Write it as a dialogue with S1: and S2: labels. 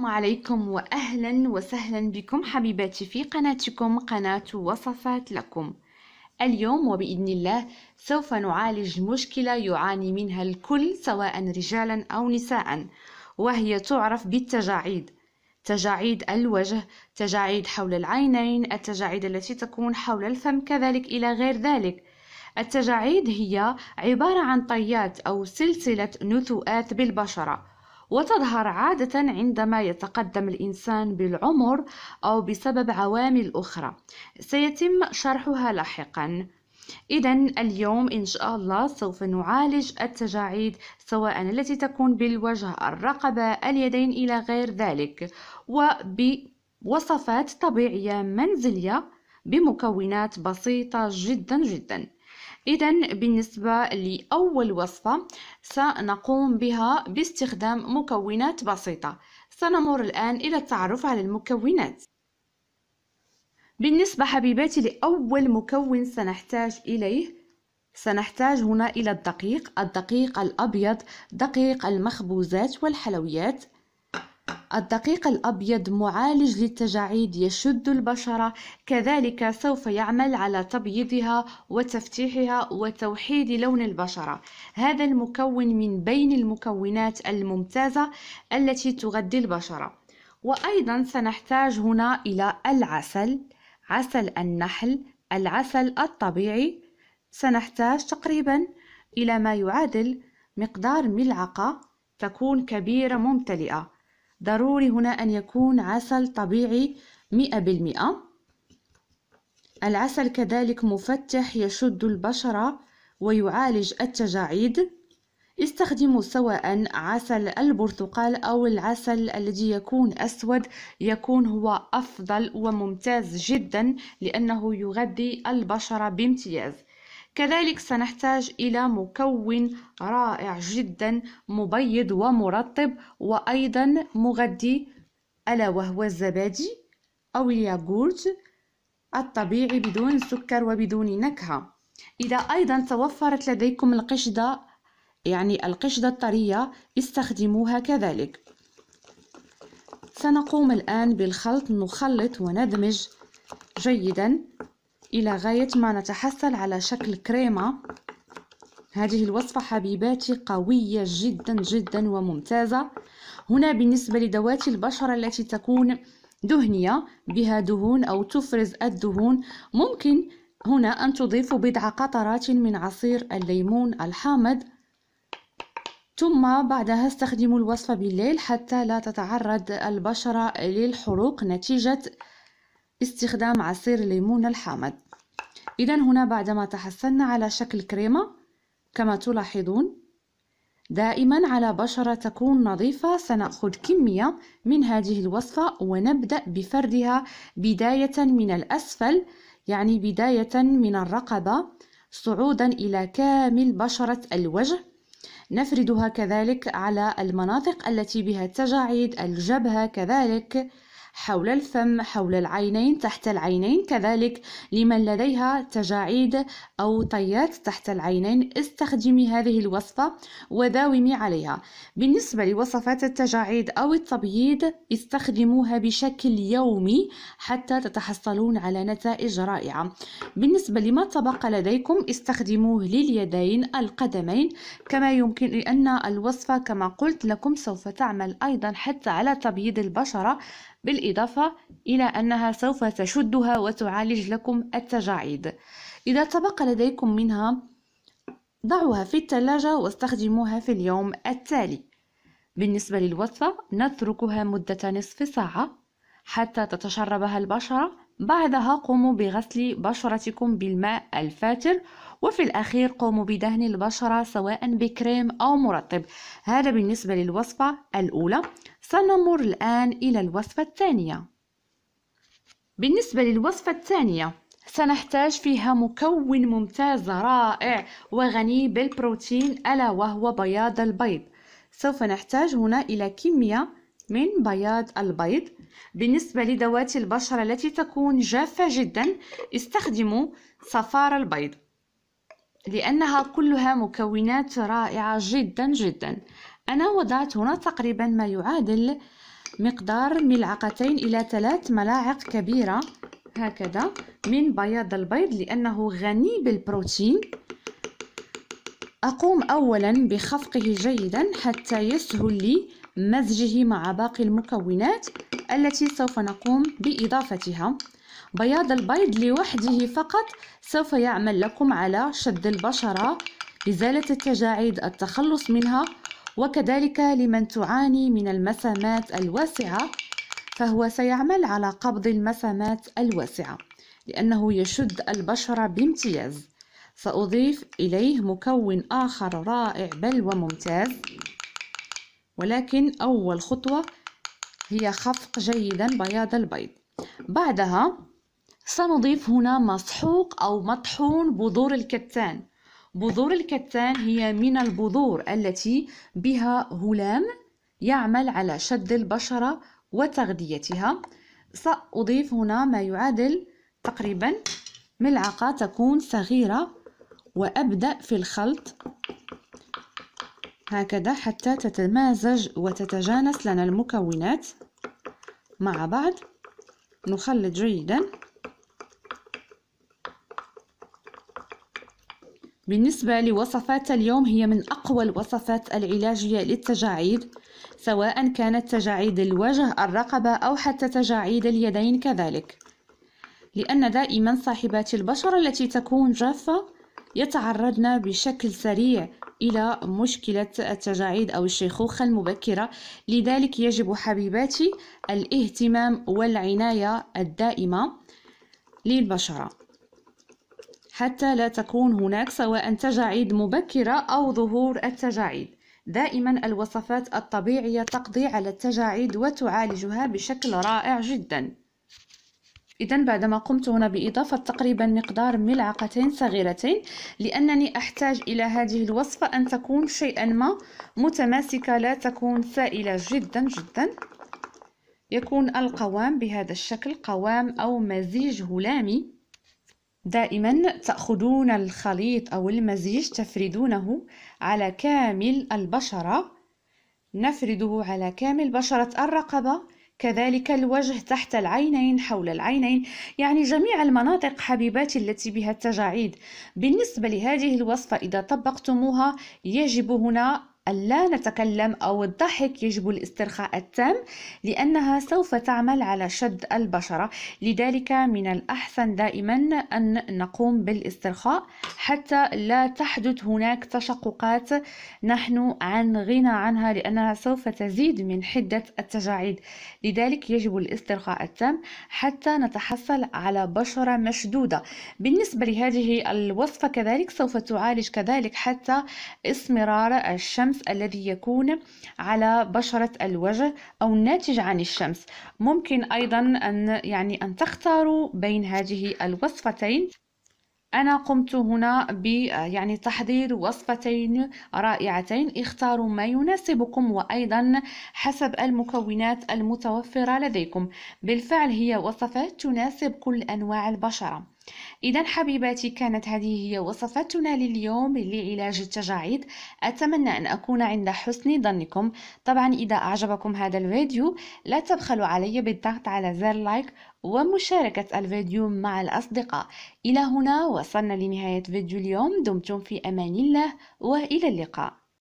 S1: السلام عليكم وأهلا وسهلا بكم حبيباتي في قناتكم قناة وصفات لكم اليوم وبإذن الله سوف نعالج مشكلة يعاني منها الكل سواء رجالا أو نساء وهي تعرف بالتجاعيد تجاعيد الوجه تجاعيد حول العينين التجاعيد التي تكون حول الفم كذلك إلى غير ذلك التجاعيد هي عبارة عن طيات أو سلسلة نثوءات بالبشرة وتظهر عادة عندما يتقدم الإنسان بالعمر أو بسبب عوامل أخرى سيتم شرحها لاحقاً إذا اليوم إن شاء الله سوف نعالج التجاعيد سواء التي تكون بالوجه الرقبة اليدين إلى غير ذلك وبوصفات طبيعية منزلية بمكونات بسيطة جدا جدا إذا بالنسبة لأول وصفة سنقوم بها باستخدام مكونات بسيطة سنمر الآن إلى التعرف على المكونات بالنسبة حبيباتي لأول مكون سنحتاج إليه سنحتاج هنا إلى الدقيق الدقيق الأبيض دقيق المخبوزات والحلويات الدقيق الأبيض معالج للتجاعيد يشد البشرة كذلك سوف يعمل على تبيضها وتفتيحها وتوحيد لون البشرة هذا المكون من بين المكونات الممتازة التي تغذي البشرة وأيضا سنحتاج هنا إلى العسل عسل النحل العسل الطبيعي سنحتاج تقريبا إلى ما يعادل مقدار ملعقة تكون كبيرة ممتلئة ضروري هنا أن يكون عسل طبيعي مئة بالمئة العسل كذلك مفتح يشد البشرة ويعالج التجاعيد استخدموا سواء عسل البرتقال أو العسل الذي يكون أسود يكون هو أفضل وممتاز جدا لأنه يغذي البشرة بامتياز كذلك سنحتاج إلى مكون رائع جدا مبيض ومرطب وأيضا مغذي ألا وهو الزبادي أو الياغورت الطبيعي بدون سكر وبدون نكهة إذا أيضا توفرت لديكم القشدة يعني القشدة الطرية استخدموها كذلك سنقوم الآن بالخلط نخلط وندمج جيدا إلى غاية ما نتحصل على شكل كريمة هذه الوصفة حبيباتي قوية جدا جدا وممتازة هنا بالنسبة لدوات البشرة التي تكون دهنية بها دهون أو تفرز الدهون ممكن هنا أن تضيف بضع قطرات من عصير الليمون الحامض ثم بعدها استخدموا الوصفة بالليل حتى لا تتعرض البشرة للحروق نتيجة استخدام عصير الليمون الحامض إذا هنا بعدما تحصلنا على شكل كريمة كما تلاحظون دائما على بشرة تكون نظيفة سنأخذ كمية من هذه الوصفة ونبدأ بفردها بداية من الأسفل يعني بداية من الرقبة صعودا إلى كامل بشرة الوجه نفردها كذلك على المناطق التي بها تجاعيد الجبهة كذلك حول الفم حول العينين تحت العينين كذلك لمن لديها تجاعيد أو طيات تحت العينين استخدمي هذه الوصفة وداومي عليها بالنسبة لوصفات التجاعيد أو التبييض استخدموها بشكل يومي حتى تتحصلون على نتائج رائعة بالنسبة لما تبقى لديكم استخدموه لليدين القدمين كما يمكن أن الوصفة كما قلت لكم سوف تعمل أيضا حتى على تبييض البشرة بالإضافة إلى أنها سوف تشدها وتعالج لكم التجاعيد إذا تبقى لديكم منها ضعوها في الثلاجة واستخدموها في اليوم التالي بالنسبة للوصفة نتركها مدة نصف ساعة حتى تتشربها البشرة بعدها قوموا بغسل بشرتكم بالماء الفاتر وفي الأخير قوموا بدهن البشرة سواء بكريم أو مرطب هذا بالنسبة للوصفة الأولى سنمر الآن إلى الوصفة الثانية بالنسبة للوصفة الثانية سنحتاج فيها مكون ممتاز رائع وغني بالبروتين ألا وهو بياض البيض سوف نحتاج هنا إلى كمية من بياض البيض بالنسبة لذوات البشرة التي تكون جافة جدا استخدموا صفار البيض لأنها كلها مكونات رائعة جدا جدا أنا وضعت هنا تقريبا ما يعادل مقدار ملعقتين إلى ثلاث ملاعق كبيرة هكذا من بياض البيض لأنه غني بالبروتين أقوم أولا بخفقه جيدا حتى يسهل لي مزجه مع باقي المكونات التي سوف نقوم بإضافتها بياض البيض لوحده فقط سوف يعمل لكم على شد البشرة إزالة التجاعيد التخلص منها وكذلك لمن تعاني من المسامات الواسعة فهو سيعمل على قبض المسامات الواسعة لأنه يشد البشرة بامتياز سأضيف إليه مكون آخر رائع بل وممتاز ولكن أول خطوة هي خفق جيدا بياض البيض بعدها سنضيف هنا مسحوق أو مطحون بذور الكتان بذور الكتان هي من البذور التي بها هلام يعمل على شد البشرة وتغذيتها سأضيف هنا ما يعادل تقريبا ملعقة تكون صغيرة وأبدأ في الخلط هكذا حتى تتمازج وتتجانس لنا المكونات مع بعض نخلط جيدا بالنسبة لوصفات اليوم هي من أقوى الوصفات العلاجية للتجاعيد سواء كانت تجاعيد الوجه الرقبة أو حتى تجاعيد اليدين كذلك لأن دائما صاحبات البشرة التي تكون جافة يتعرضن بشكل سريع إلى مشكلة التجاعيد أو الشيخوخة المبكرة لذلك يجب حبيباتي الاهتمام والعناية الدائمة للبشرة حتى لا تكون هناك سواء تجاعيد مبكرة أو ظهور التجاعيد دائما الوصفات الطبيعية تقضي على التجاعيد وتعالجها بشكل رائع جداً إذا بعدما قمت هنا بإضافة تقريبا مقدار ملعقتين صغيرتين لأنني أحتاج إلى هذه الوصفة أن تكون شيئا ما متماسكة لا تكون سائلة جدا جدا يكون القوام بهذا الشكل قوام أو مزيج هلامي دائما تأخذون الخليط أو المزيج تفردونه على كامل البشرة نفرده على كامل بشرة الرقبة كذلك الوجه تحت العينين حول العينين يعني جميع المناطق حبيباتي التي بها التجاعيد بالنسبة لهذه الوصفة إذا طبقتموها يجب هنا ألا نتكلم أو الضحك يجب الاسترخاء التام لأنها سوف تعمل على شد البشرة لذلك من الأحسن دائما أن نقوم بالاسترخاء حتى لا تحدث هناك تشققات نحن عن غنى عنها لأنها سوف تزيد من حدة التجاعيد لذلك يجب الاسترخاء التام حتى نتحصل على بشرة مشدودة بالنسبة لهذه الوصفة كذلك سوف تعالج كذلك حتى اسمرار الشمس الشمس الذي يكون على بشرة الوجه أو الناتج عن الشمس ممكن أيضا أن يعني أن تختاروا بين هذه الوصفتين أنا قمت هنا ب يعني تحضير وصفتين رائعتين اختاروا ما يناسبكم وأيضا حسب المكونات المتوفرة لديكم بالفعل هي وصفات تناسب كل أنواع البشرة إذا حبيباتي كانت هذه هي وصفاتنا لليوم لعلاج التجاعيد أتمنى أن أكون عند حسن ظنكم طبعا إذا أعجبكم هذا الفيديو لا تبخلوا علي بالضغط على زر لايك ومشاركة الفيديو مع الأصدقاء إلى هنا وصلنا لنهاية فيديو اليوم دمتم في أمان الله وإلى اللقاء